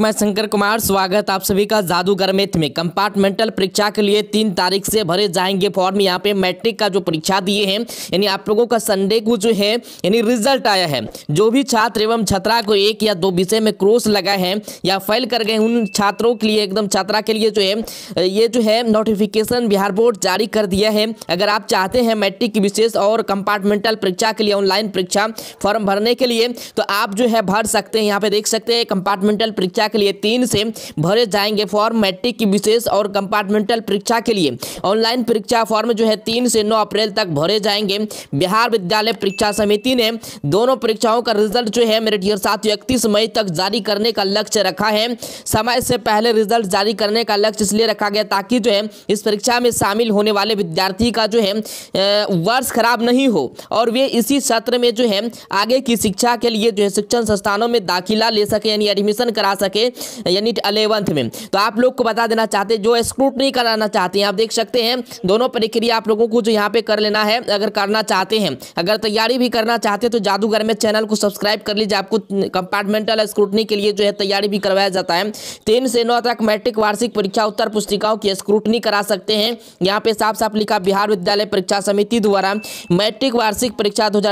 मैं शंकर कुमार स्वागत आप सभी का जादूगर मेथ में कंपार्टमेंटल परीक्षा के लिए तीन तारीख से भरे जाएंगे फॉर्म यहाँ पे मैट्रिक का जो परीक्षा दिए हैं यानी आप लोगों का संडे को जो है यानी रिजल्ट आया है जो भी छात्र एवं छात्रा को एक या दो विषय में क्रोस लगा है या फेल कर गए उन छात्रों के लिए एकदम छात्रा के लिए जो है ये जो है नोटिफिकेशन बिहार बोर्ड जारी कर दिया है अगर आप चाहते हैं मैट्रिक की विशेष और कंपार्टमेंटल परीक्षा के लिए ऑनलाइन परीक्षा फॉर्म भरने के लिए तो आप जो है भर सकते हैं यहाँ पे देख सकते हैं कंपार्टमेंटल परीक्षा परीक्षा के लिए तीन से भरे जाएंगे फॉर्म मैट्रिक की विशेष और कंपार्टमेंटल परीक्षा के लिए ऑनलाइन परीक्षा फॉर्म जो है तीन से नौ अप्रैल तक भरे जाएंगे बिहार विद्यालय परीक्षा समिति ने दोनों परीक्षाओं का रिजल्ट जो है मेरे डियर साथ इकतीस मई तक जारी करने का लक्ष्य रखा है समय से पहले रिजल्ट जारी करने का लक्ष्य इसलिए रखा गया ताकि जो है इस परीक्षा में शामिल होने वाले विद्यार्थी का जो है वर्ष खराब नहीं हो और वे इसी सत्र में जो है आगे की शिक्षा के लिए जो है शिक्षण संस्थानों में दाखिला ले सके यानी एडमिशन करा सके के यानी अलेवंथ में तो आप लोग को बता देना चाहते जो स्क्रूटनी कराना चाहते हैं आप देख सकते हैं दोनों प्रक्रिया आप लोगों को जो यहाँ पे कर लेना है अगर करना चाहते हैं अगर तैयारी भी करना चाहते हैं तो जादूगर में चैनल को सब्सक्राइब कर लीजिए आपको कंपार्टमेंटल स्क्रूटनी के लिए जो है तैयारी भी करवाया जाता है तीन से नौ तक मैट्रिक वार्षिक परीक्षा उत्तर पुस्तिकाओं की स्क्रूटनी करा सकते हैं यहाँ पे साफ साफ लिखा बिहार विद्यालय परीक्षा समिति द्वारा मैट्रिक वार्षिक परीक्षा दो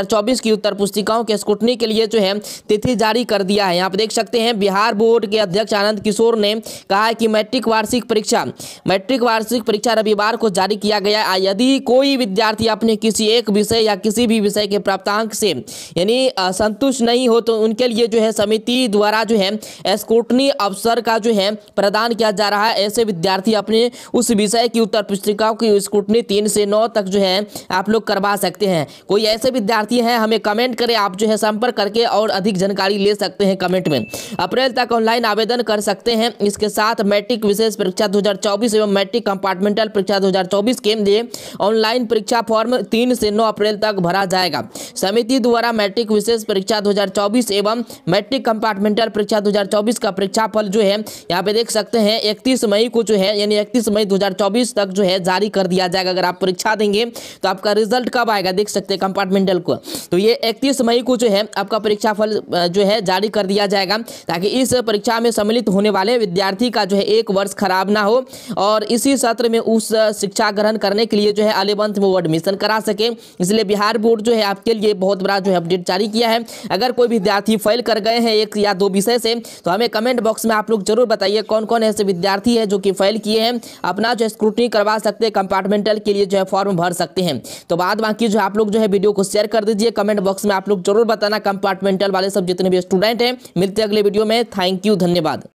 की उत्तर पुस्तिकाओं के स्क्रूटनी के लिए जो है तिथि जारी कर दिया है यहाँ पे देख सकते हैं बिहार बोर्ड बोर्ड के अध्यक्ष आनंद किशोर ने कहा है कि मैट्रिक वार्षिक परीक्षा मैट्रिक वार्षिक परीक्षा रविवार को जारी किया गया है यदि कोई विद्यार्थी अपने किसी एक विषय या किसी भी विषय के प्राप्तांक से यानी संतुष्ट नहीं हो तो उनके लिए जो है समिति द्वारा जो है स्कूटनी अवसर का जो है प्रदान किया जा रहा है ऐसे विद्यार्थी अपने उस विषय की उत्तर पुस्तिकाओं की स्कूटनी तीन से नौ तक जो है आप लोग करवा सकते हैं कोई ऐसे विद्यार्थी हैं हमें कमेंट करें आप जो है संपर्क करके और अधिक जानकारी ले सकते हैं कमेंट में अप्रैल तक ऑनलाइन ऑनलाइन आवेदन कर सकते हैं इसके साथ मैट्रिक विशेष परीक्षा 2024 एवं मैट्रिक कंपार्टमेंटल परीक्षा 2024 के लिए ऑनलाइन परीक्षा फॉर्म 3 से 9 अप्रैल तक भरा जाएगा समिति द्वारा मैट्रिक विशेष परीक्षा 2024 एवं मैट्रिक कंपार्टमेंटल परीक्षा 2024 का परीक्षा फल जो है यहाँ पे देख सकते हैं इकतीस मई को जो है यानी इकतीस मई दो तक जो है जारी कर दिया जाएगा अगर आप परीक्षा देंगे तो आपका रिजल्ट कब आएगा देख सकते हैं कंपार्टमेंटल को तो ये इकतीस मई को जो है आपका परीक्षा फल जो है जारी कर दिया जाएगा ताकि इस परीक्षा में सम्मिलित होने वाले विद्यार्थी का जो है एक वर्ष खराब ना हो और इसी सत्र में उस शिक्षा ग्रहण करने के लिए जो है अलेवंथ में वो एडमिशन करा सके इसलिए बिहार बोर्ड जो है आपके लिए बहुत बड़ा जो है अपडेट जारी किया है अगर कोई विद्यार्थी फेल कर गए हैं एक या दो विषय से तो हमें कमेंट बॉक्स में आप लोग जरूर बताइए कौन कौन ऐसे विद्यार्थी है जो कि फेल किए हैं अपना जो स्क्रूटनी करवा सकते हैं कंपार्टमेंटल के लिए जो है फॉर्म भर सकते हैं तो बाद बाकी जो आप लोग जो है वीडियो को शेयर कर दीजिए कमेंट बॉक्स में आप लोग जरूर बताना कंपार्टमेंटल वाले सब जितने भी स्टूडेंट हैं मिलते अगले वीडियो में थैंक यू यू धन्यवाद